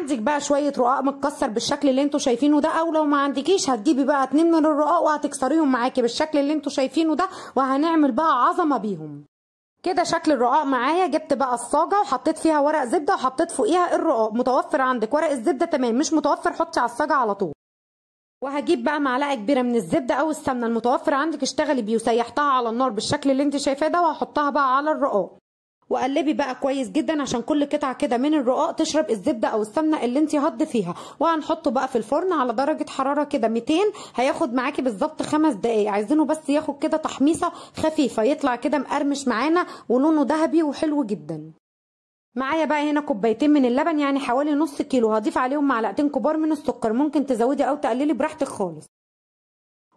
عندك بقى شويه رقاق متكسر بالشكل اللي انتوا شايفينه ده او لو ما عندكيش هتجيبي بقى اتنين من الرقاق وهتكسريهم معاكي بالشكل اللي انتوا شايفينه ده وهنعمل بقى عظمه بيهم كده شكل الرقاق معايا جبت بقى الصاجه وحطيت فيها ورق زبده وحطيت فوقيها الرقاق متوفر عندك ورق الزبده تمام مش متوفر حطي على الصاجه على طول وهجيب بقى معلقه كبيره من الزبده او السمنه المتوفر عندك اشتغلي بيه وسيحتها على النار بالشكل اللي انت شايفاه ده وهحطها بقى على الرقاق وقلبي بقى كويس جدا عشان كل قطعه كده من الرقاق تشرب الزبده او السمنه اللي انت هض فيها وهنحطه بقى في الفرن على درجه حراره كده 200 هياخد معاكي بالظبط خمس دقائق عايزينه بس ياخد كده تحميصه خفيفه يطلع كده مقرمش معانا ولونه ذهبي وحلو جدا معايا بقى هنا كوبايتين من اللبن يعني حوالي نص كيلو هضيف عليهم معلقتين كبار من السكر ممكن تزودي او تقللي براحتك خالص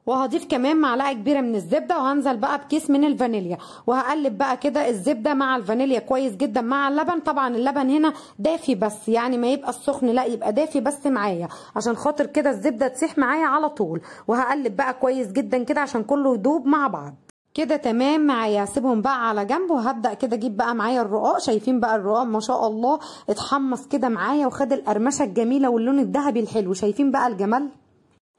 وهضيف كمان معلقه كبيره من الزبده وهنزل بقى بكيس من الفانيليا وهقلب بقى كده الزبده مع الفانيليا كويس جدا مع اللبن طبعا اللبن هنا دافي بس يعني ما يبقى السخن لا يبقى دافي بس معايا عشان خاطر كده الزبده تسيح معايا على طول وهقلب بقى كويس جدا كده عشان كله يدوب مع بعض كده تمام معايا سيبهم بقى على جنب وهبدا كده اجيب بقى معايا الرقاق شايفين بقى الرقاق ما شاء الله اتحمص كده معايا وخد القرمشه الجميله واللون الذهبي الحلو شايفين بقى الجمال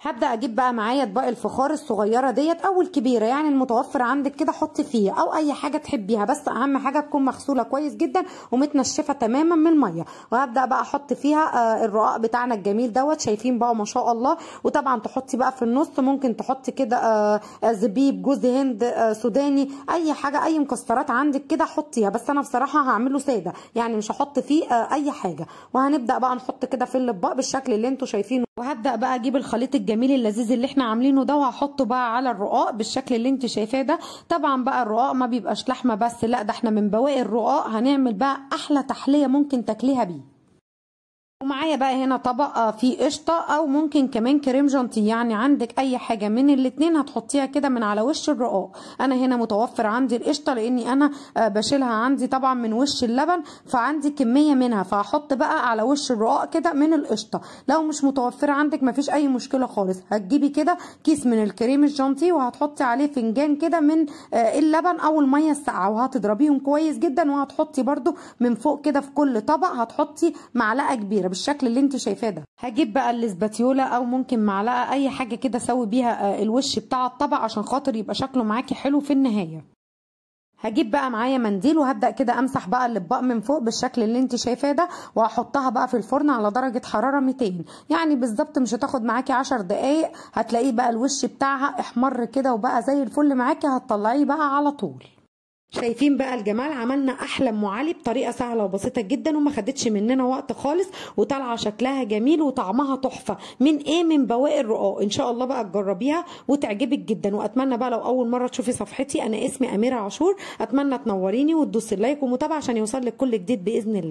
هبدا اجيب بقى معايا اطباق الفخار الصغيره ديت او الكبيره يعني المتوفر عندك كده حطي فيها او اي حاجه تحبيها بس اهم حاجه تكون مغسوله كويس جدا ومتنشفه تماما من الميه وهبدا بقى احط فيها آه الرقاق بتاعنا الجميل دوت شايفين بقى ما شاء الله وطبعا تحطي بقى في النص ممكن تحطي كده آه, آه، زبيب جوز هند آه سوداني اي حاجه اي مكسرات عندك كده حطيها بس انا بصراحه هعمله ساده يعني مش هحط فيه آه، اي حاجه وهنبدا بقى نحط كده في الاطباق بالشكل اللي انتم شايفينه وهبدا بقى اجيب الخليط الجميل اللذيذ اللي احنا عاملينه ده وهحطه بقى على الرقاق بالشكل اللي انت شايفاه ده طبعا بقى الرقاق ما بيبقاش لحمه بس لا ده احنا من بواقي الرقاق هنعمل بقى احلى تحليه ممكن تاكليها بيه ومعايا بقى هنا طبق فيه قشطه او ممكن كمان كريم جانتي يعني عندك اي حاجه من الاتنين هتحطيها كده من على وش الرقاق انا هنا متوفر عندي القشطه لاني انا آه، بشيلها عندي طبعا من وش اللبن فعندي كميه منها فهحط بقى على وش الرقاق كده من القشطه لو مش متوفره عندك مفيش اي مشكله خالص هتجيبي كده كيس من الكريم الجانتي وهتحطي عليه فنجان كده من آه، اللبن او الميه الساقعه وهتضربيهم كويس جدا وهتحطي برده من فوق كده في كل طبق هتحطي معلقه كبيره بالشكل اللي انت شايفاه ده هجيب بقى الاسباتيولا او ممكن معلقه اي حاجه كده اسوي بيها آه، الوش بتاع الطبق عشان خاطر يبقى شكله معاكي حلو في النهايه هجيب بقى معايا منديل وهبدا كده امسح بقى الاطباق من فوق بالشكل اللي انت شايفاه ده وهحطها بقى في الفرن على درجه حراره 200 يعني بالظبط مش هتاخد معاكي 10 دقائق هتلاقيه بقى الوش بتاعها احمر كده وبقى زي الفل معاكي هتطلعيه بقى على طول شايفين بقى الجمال عملنا احلى ام علي بطريقه سهله وبسيطه جدا وما خدتش مننا وقت خالص وطالعه شكلها جميل وطعمها تحفه من ايه من بواقي الرقاق ان شاء الله بقى تجربيها وتعجبك جدا واتمنى بقى لو اول مره تشوفي صفحتي انا اسمي اميره عاشور اتمنى تنوريني وتدوسي اللايك ومتابعه عشان يوصل لك كل جديد باذن الله